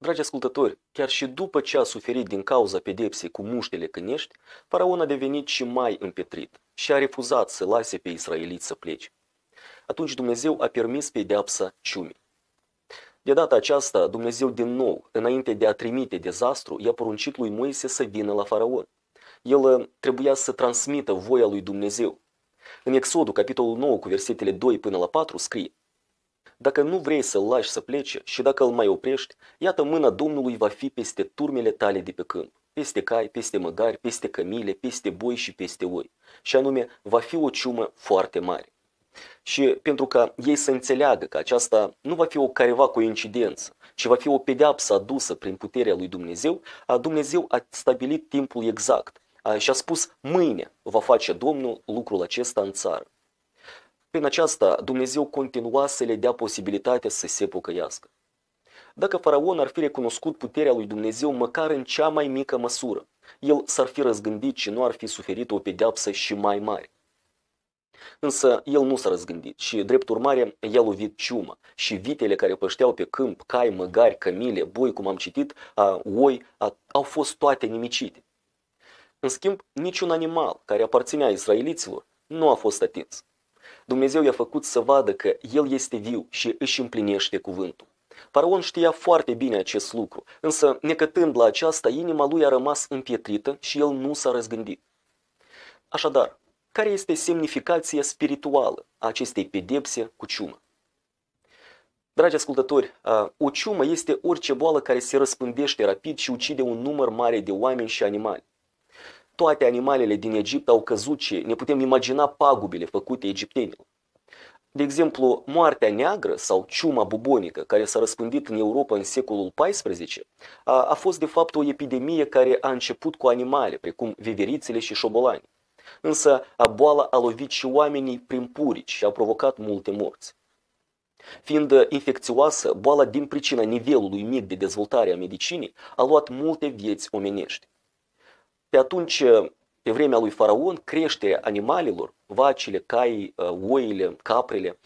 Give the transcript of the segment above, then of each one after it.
Dragi ascultători, chiar și după ce a suferit din cauza pedepsei cu muștele cânești, faraon a devenit și mai împetrit și a refuzat să lase pe israeliți să plece. Atunci Dumnezeu a permis pedeapsa ciumii. De data aceasta, Dumnezeu din nou, înainte de a trimite dezastru, i-a poruncit lui Moise să vină la faraon. El uh, trebuia să transmită voia lui Dumnezeu. În Exodul, capitolul 9, cu versetele 2 până la 4, scrie dacă nu vrei să-l lași să plece și dacă îl mai oprești, iată mâna Domnului va fi peste turmele tale de pe câmp, peste cai, peste măgari, peste cămile, peste boi și peste oi. Și anume, va fi o ciumă foarte mare. Și pentru ca ei să înțeleagă că aceasta nu va fi o careva coincidență, ci va fi o pedeapsă adusă prin puterea lui Dumnezeu, Dumnezeu a stabilit timpul exact și a spus mâine va face Domnul lucrul acesta în țară. Prin aceasta, Dumnezeu continua să le dea posibilitatea să se pocăiască. Dacă faraon ar fi recunoscut puterea lui Dumnezeu măcar în cea mai mică măsură, el s-ar fi răzgândit și nu ar fi suferit o pedeapsă și mai mare. Însă el nu s-a răzgândit și, drept urmare, i-a lovit ciumă și vitele care pășteau pe câmp, cai, măgari, cămile, boi, cum am citit, a, oi, a, au fost toate nimicite. În schimb, niciun animal care aparținea israeliților nu a fost atins. Dumnezeu i-a făcut să vadă că El este viu și își împlinește cuvântul. Faraon știa foarte bine acest lucru, însă, necătând la aceasta, inima lui a rămas împietrită și el nu s-a răzgândit. Așadar, care este semnificația spirituală a acestei pedepse cu ciumă? Dragi ascultători, o ciumă este orice boală care se răspândește rapid și ucide un număr mare de oameni și animale toate animalele din Egipt au căzut și ne putem imagina pagubile făcute egiptenilor. De exemplu, moartea neagră sau ciuma bubonică, care s-a răspândit în Europa în secolul XIV, a, a fost de fapt o epidemie care a început cu animale, precum veverițele și șobolani. Însă boala a lovit și oamenii prin purici și a provocat multe morți. Fiind infecțioasă, boala din pricina nivelului mic de dezvoltare a medicinii a luat multe vieți omenești. Pe atunci, pe vremea lui Faraon, creșterea animalelor, vacile, cai, ă, oile, caprele,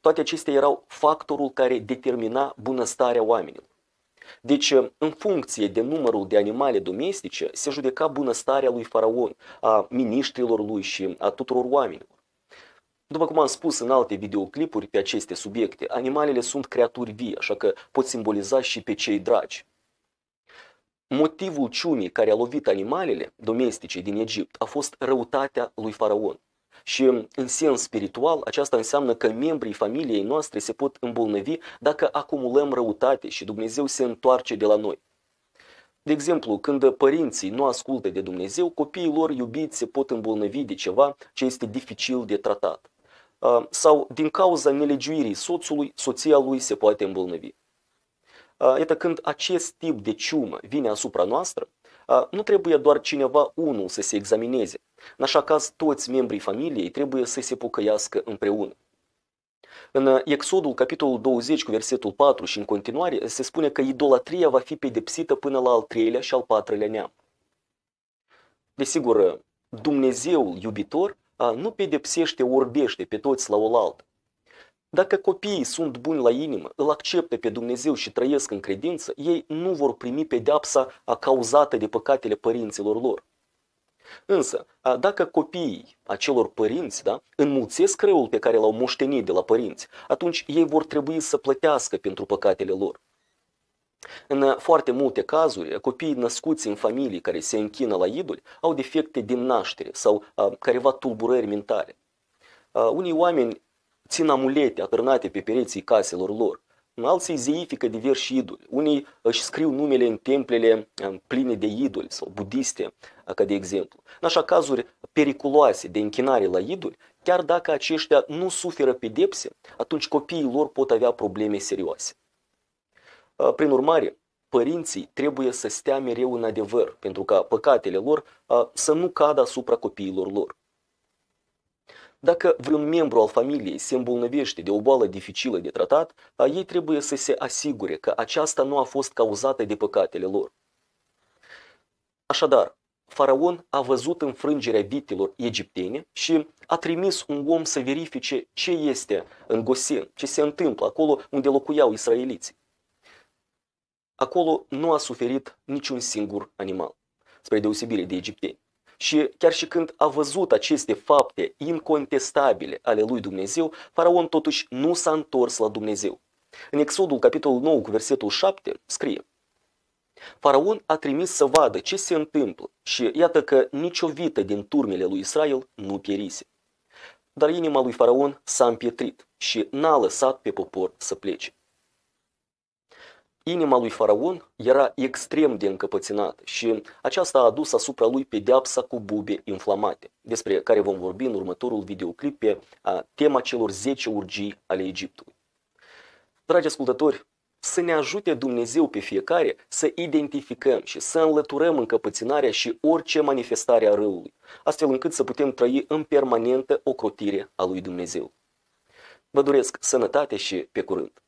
toate acestea erau factorul care determina bunăstarea oamenilor. Deci, în funcție de numărul de animale domestice, se judeca bunăstarea lui Faraon, a miniștrilor lui și a tuturor oamenilor. După cum am spus în alte videoclipuri pe aceste subiecte, animalele sunt creaturi vii, așa că pot simboliza și pe cei dragi. Motivul ciumii care a lovit animalele domestice din Egipt a fost răutatea lui faraon. Și în sens spiritual, aceasta înseamnă că membrii familiei noastre se pot îmbolnăvi dacă acumulăm răutate și Dumnezeu se întoarce de la noi. De exemplu, când părinții nu ascultă de Dumnezeu, copiii lor iubiți se pot îmbolnăvi de ceva ce este dificil de tratat. Sau, din cauza nelegiuirii soțului, soția lui se poate îmbolnăvi. Uh, iată, când acest tip de ciumă vine asupra noastră, uh, nu trebuie doar cineva unul să se examineze. În așa caz, toți membrii familiei trebuie să se pocăiască împreună. În uh, Exodul, capitolul 20, cu versetul 4 și în continuare, se spune că idolatria va fi pedepsită până la al treilea și al patrulea neam. Desigur, Dumnezeul iubitor nu pedepsește orbește pe toți la oaltă, dacă copiii sunt buni la inimă, îl acceptă pe Dumnezeu și trăiesc în credință, ei nu vor primi pedeapsa cauzată de păcatele părinților lor. Însă, dacă copiii acelor părinți da, înmulțesc răul pe care l-au moștenit de la părinți, atunci ei vor trebui să plătească pentru păcatele lor. În foarte multe cazuri, copiii născuți în familii care se închină la idoli au defecte din naștere sau careva tulburări mentale. Unii oameni țin amulete atârnate pe pereții caselor lor. Alții zeifică diversi idoli. Unii își scriu numele în templele pline de idoli sau budiste, ca de exemplu. În așa cazuri periculoase de închinare la idoli, chiar dacă aceștia nu suferă pedepse, atunci copiii lor pot avea probleme serioase. Prin urmare, părinții trebuie să stea mereu în adevăr, pentru ca păcatele lor să nu cadă asupra copiilor lor. Dacă vreun membru al familiei se îmbolnăvește de o boală dificilă de tratat, ei trebuie să se asigure că aceasta nu a fost cauzată de păcatele lor. Așadar, faraon a văzut înfrângerea vitelor egiptene și a trimis un om să verifice ce este în Gosen, ce se întâmplă acolo unde locuiau israeliții. Acolo nu a suferit niciun singur animal, spre deosebire de egipteni. Și chiar și când a văzut aceste fapte incontestabile ale lui Dumnezeu, faraon totuși nu s-a întors la Dumnezeu. În Exodul, capitolul 9, cu versetul 7, scrie Faraon a trimis să vadă ce se întâmplă și iată că nicio vită din turmele lui Israel nu pierise. Dar inima lui Faraon s-a împietrit și n-a lăsat pe popor să plece. Inima lui faraon era extrem de încăpățânată și aceasta a adus asupra lui pedeapsa cu bube inflamate, despre care vom vorbi în următorul videoclip pe tema celor 10 urgii ale Egiptului. Dragi ascultători, să ne ajute Dumnezeu pe fiecare să identificăm și să înlăturăm încăpățânarea și orice manifestare a răului, astfel încât să putem trăi în permanentă ocrotire a lui Dumnezeu. Vă doresc sănătate și pe curând!